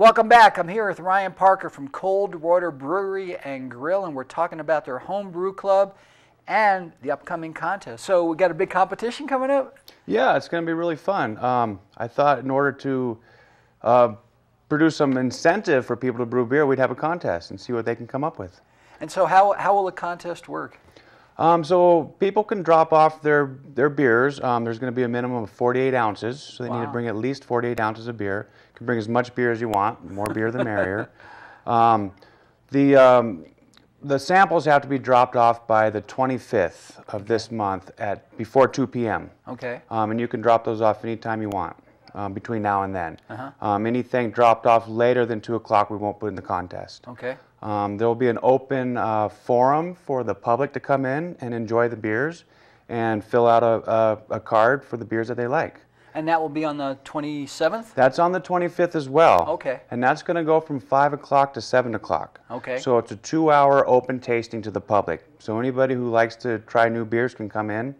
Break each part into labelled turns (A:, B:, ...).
A: Welcome back. I'm here with Ryan Parker from Cold Water Brewery and Grill, and we're talking about their homebrew club and the upcoming contest. So we got a big competition coming up.
B: Yeah, it's going to be really fun. Um, I thought in order to uh, produce some incentive for people to brew beer, we'd have a contest and see what they can come up with.
A: And so, how how will the contest work?
B: Um, so people can drop off their their beers. Um, there's going to be a minimum of 48 ounces, so they wow. need to bring at least 48 ounces of beer. You can bring as much beer as you want. more beer, the merrier. Um, the um, the samples have to be dropped off by the 25th of this month at before 2 p.m. Okay. Um, and you can drop those off anytime you want um, between now and then. Uh-huh. anything dropped off later than 2 o'clock, we won't put in the contest. Okay. Um, there will be an open uh, forum for the public to come in and enjoy the beers and fill out a, a, a, card for the beers that they like.
A: And that will be on the 27th?
B: That's on the 25th as well. Okay. And that's going to go from 5 o'clock to 7 o'clock. Okay. So it's a two hour open tasting to the public. So anybody who likes to try new beers can come in,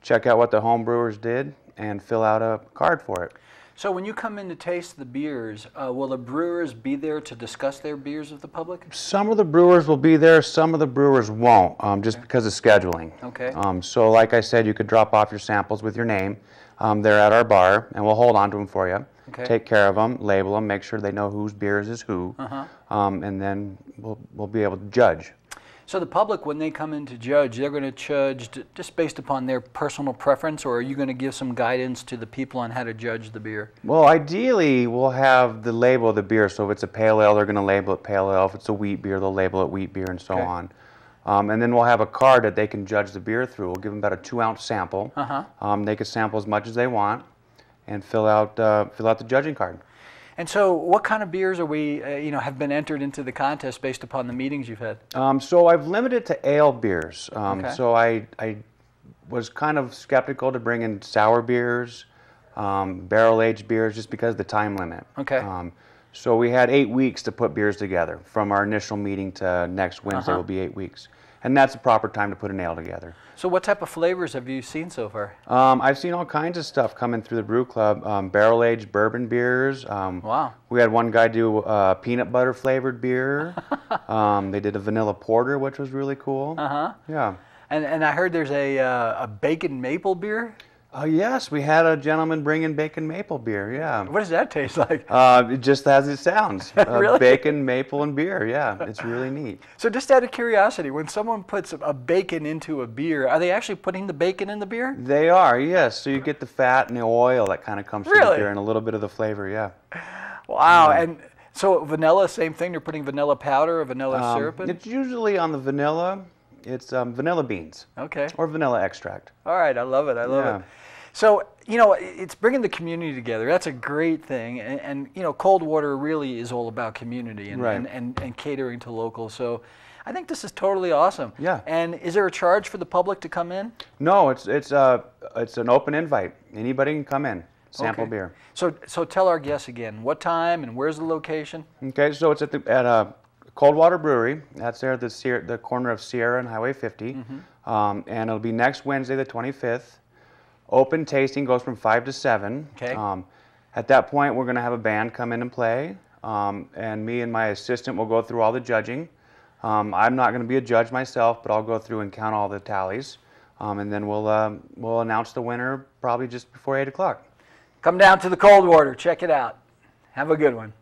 B: check out what the homebrewers did, and fill out a card for it.
A: So when you come in to taste the beers, uh, will the brewers be there to discuss their beers with the public?
B: Some of the brewers will be there, some of the brewers won't, um, just okay. because of scheduling. Okay. Um, so like I said, you could drop off your samples with your name. Um, they're at our bar, and we'll hold on to them for you. Okay. Take care of them, label them, make sure they know whose beers is who, uh -huh. Um, and then we'll, we'll be able to judge.
A: So the public, when they come in to judge, they're going to judge just based upon their personal preference, or are you going to give some guidance to the people on how to judge the beer?
B: Well, ideally, we'll have the label of the beer. So if it's a pale ale, they're going to label it pale ale. If it's a wheat beer, they'll label it wheat beer, and so okay. on. Um, and then we'll have a card that they can judge the beer through. We'll give them about a two-ounce sample. Uh-huh. Um, they can sample as much as they want, and fill out uh, fill out the judging card. And
A: so, what kind of beers are we, uh, you know, have been entered into the contest based upon the meetings you've had?
B: Um, so I've limited to ale beers. Um, okay. So I, I was kind of skeptical to bring in sour beers, um, barrel aged beers, just because of the time limit. Okay. Um, so we had eight weeks to put beers together. From our initial meeting to next Wednesday uh-huh. will be eight weeks and that's the proper time to put a nail together.
A: So, what type of flavors have you seen so far?
B: Um, I've seen all kinds of stuff coming through the brew club um, barrel aged bourbon beers. Um, wow. We had one guy do uh, peanut butter flavored beer. Um, they did a vanilla porter, which was really cool. Uh huh. Yeah.
A: And, and I heard there's a, uh, a bacon maple beer.
B: Oh yes, we had a gentleman bring in bacon maple beer. Yeah. What does that taste like? Uh, it just as it sounds. Uh, really? Uh, bacon maple and beer. Yeah, it's really neat. So just out of
A: curiosity, when someone puts a bacon into a beer, are they actually putting the bacon in the beer?
B: They are. Yes. So you get the fat and the oil that kind of comes really? through the beer and a little bit of the flavor. Yeah.
A: Wow. Yeah. Mm-hmm. And so vanilla, same thing. They're putting vanilla powder or vanilla um, syrup. In? It's
B: usually on the vanilla. It's um, vanilla beans. Okay. Or vanilla extract. All right, I love it. I love yeah. it.
A: So, you know, it's bringing the community together. That's a great thing. And, and you know, cold water really is all about community and, right. and, and, and, catering to locals. So I think this is totally awesome. Yeah. And is there a charge for the public to come in?
B: No, it's, it's, a uh, it's an open invite. Anybody can come in. Sample okay. beer.
A: So, so tell our guests again what time and where's the location?
B: Okay, so it's at the at a uh, Coldwater Brewery. That's there at the the corner of Sierra and Highway 50, mm-hmm. um, and it'll be next Wednesday, the 25th, Open tasting goes from five to seven. Okay. Um, at that point, we're going to have a band come in and play, um, and me and my assistant will go through all the judging. Um, I'm not going to be a judge myself, but I'll go through and count all the tallies, um, and then we'll uh, we'll announce the winner probably just before eight o'clock. Come down to the cold water, check it out. Have a good one.